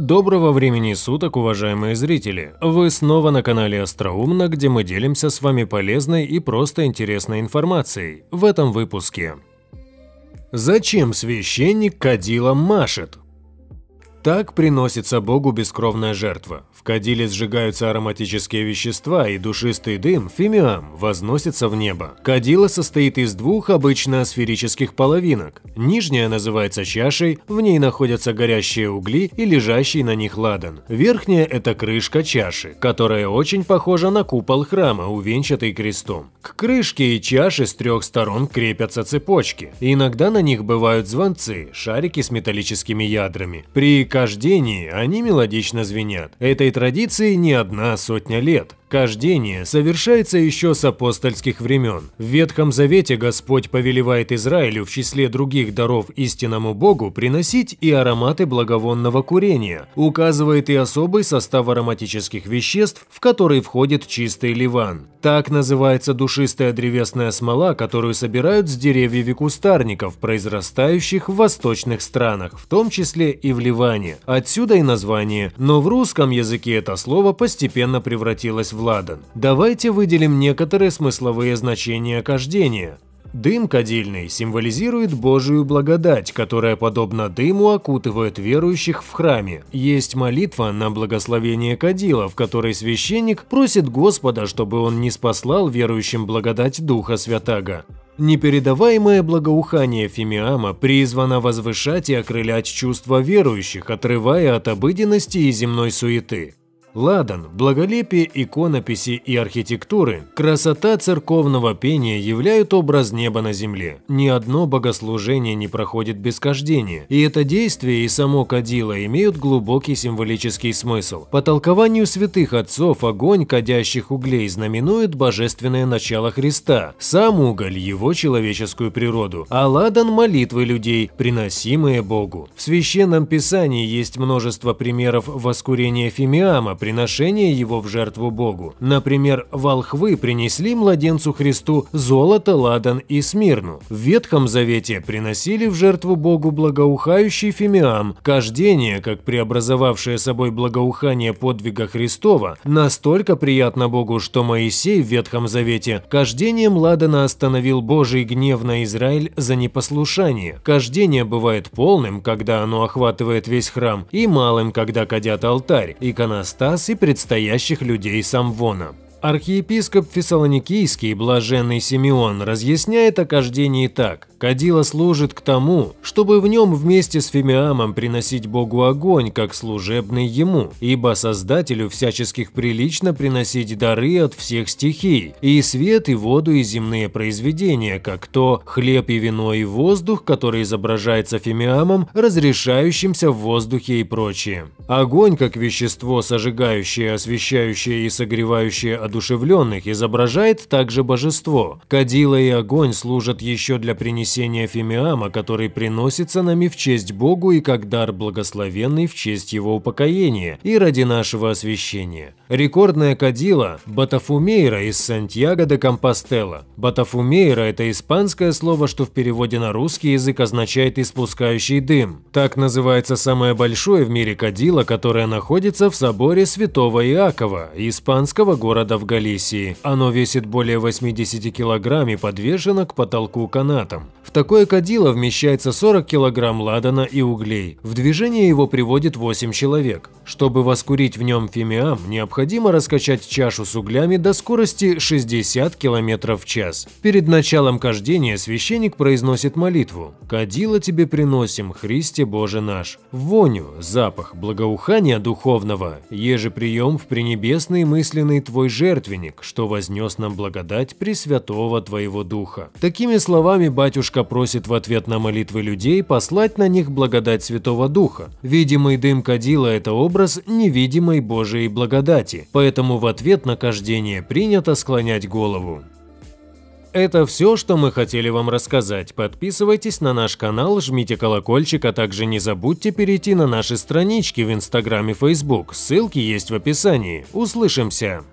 Доброго времени суток, уважаемые зрители! Вы снова на канале Остроумно, где мы делимся с вами полезной и просто интересной информацией в этом выпуске. Зачем священник кадилом машет? Так приносится Богу бескровная жертва. В кадиле сжигаются ароматические вещества, и душистый дым, фимиам, возносится в небо. Кадила состоит из двух обычно сферических половинок. Нижняя называется чашей, в ней находятся горящие угли и лежащий на них ладан. Верхняя – это крышка чаши, которая очень похожа на купол храма, увенчатый крестом. К крышке и чаше с трех сторон крепятся цепочки. Иногда на них бывают звонцы, шарики с металлическими ядрами. При хождении они мелодично звенят. Этой традиции не одна сотня лет. Каждение совершается еще с апостольских времен. В Ветхом Завете Господь повелевает Израилю в числе других даров истинному Богу приносить и ароматы благовонного курения, указывает и особый состав ароматических веществ, в который входит чистый ливан. Так называется душистая древесная смола, которую собирают с деревьев и кустарников, произрастающих в восточных странах, в том числе и в Ливане. Отсюда и название, но в русском языке это слово постепенно превратилось в Владан. Давайте выделим некоторые смысловые значения кождения. Дым кадильный символизирует Божию благодать, которая, подобно дыму, окутывает верующих в храме. Есть молитва на благословение кадила, в которой священник просит Господа, чтобы он не спаслал верующим благодать Духа Святаго. Непередаваемое благоухание фимиама призвано возвышать и окрылять чувства верующих, отрывая от обыденности и земной суеты. Ладан, благолепие иконописи и архитектуры, красота церковного пения являют образ неба на земле. Ни одно богослужение не проходит без кождения, и это действие и само кадило имеют глубокий символический смысл. По толкованию святых отцов, огонь кадящих углей знаменует божественное начало Христа, сам уголь – его человеческую природу, а ладан – молитвы людей, приносимые Богу. В Священном Писании есть множество примеров воскурения фимиама, приношение его в жертву Богу. Например, волхвы принесли младенцу Христу золото, ладан и смирну. В Ветхом Завете приносили в жертву Богу благоухающий фимиам, Каждение, как преобразовавшее собой благоухание подвига Христова, настолько приятно Богу, что Моисей в Ветхом Завете каждением ладана остановил Божий гнев на Израиль за непослушание. Каждение бывает полным, когда оно охватывает весь храм, и малым, когда кадят алтарь, иконостас нас и предстоящих людей Самвона. Архиепископ Фессалоникийский Блаженный Симеон разъясняет о кождении так. Кадила служит к тому, чтобы в нем вместе с фимиамом приносить Богу огонь, как служебный ему, ибо Создателю всяческих прилично приносить дары от всех стихий, и свет, и воду, и земные произведения, как то хлеб и вино и воздух, который изображается фимиамом, разрешающимся в воздухе и прочее. Огонь, как вещество, сожигающее, освещающее и согревающее одушевленных, изображает также божество. Кадила и огонь служат еще для принесения вознесение фимиама, который приносится нами в честь Богу и как дар благословенный в честь его упокоения и ради нашего освящения. Рекордная кадила – батафумейра из Сантьяго де Компостела. Батафумейра – это испанское слово, что в переводе на русский язык означает «испускающий дым». Так называется самое большое в мире кадила, которое находится в соборе Святого Иакова, испанского города в Галисии. Оно весит более 80 килограмм и подвешено к потолку канатом. В такое кадило вмещается 40 килограмм ладана и углей. В движение его приводит 8 человек. Чтобы воскурить в нем фимиам, необходимо раскачать чашу с углями до скорости 60 км в час. Перед началом кождения священник произносит молитву «Кадило тебе приносим, Христе Боже наш». Воню, запах, благоухание духовного, еже прием в пренебесный мысленный твой жертвенник, что вознес нам благодать Пресвятого Твоего Духа. Такими словами батюшка Батюшка просит в ответ на молитвы людей послать на них благодать Святого Духа. Видимый дым кадила – это образ невидимой Божией благодати, поэтому в ответ на каждение принято склонять голову. Это все, что мы хотели вам рассказать. Подписывайтесь на наш канал, жмите колокольчик, а также не забудьте перейти на наши странички в Инстаграм и Фейсбук. Ссылки есть в описании. Услышимся!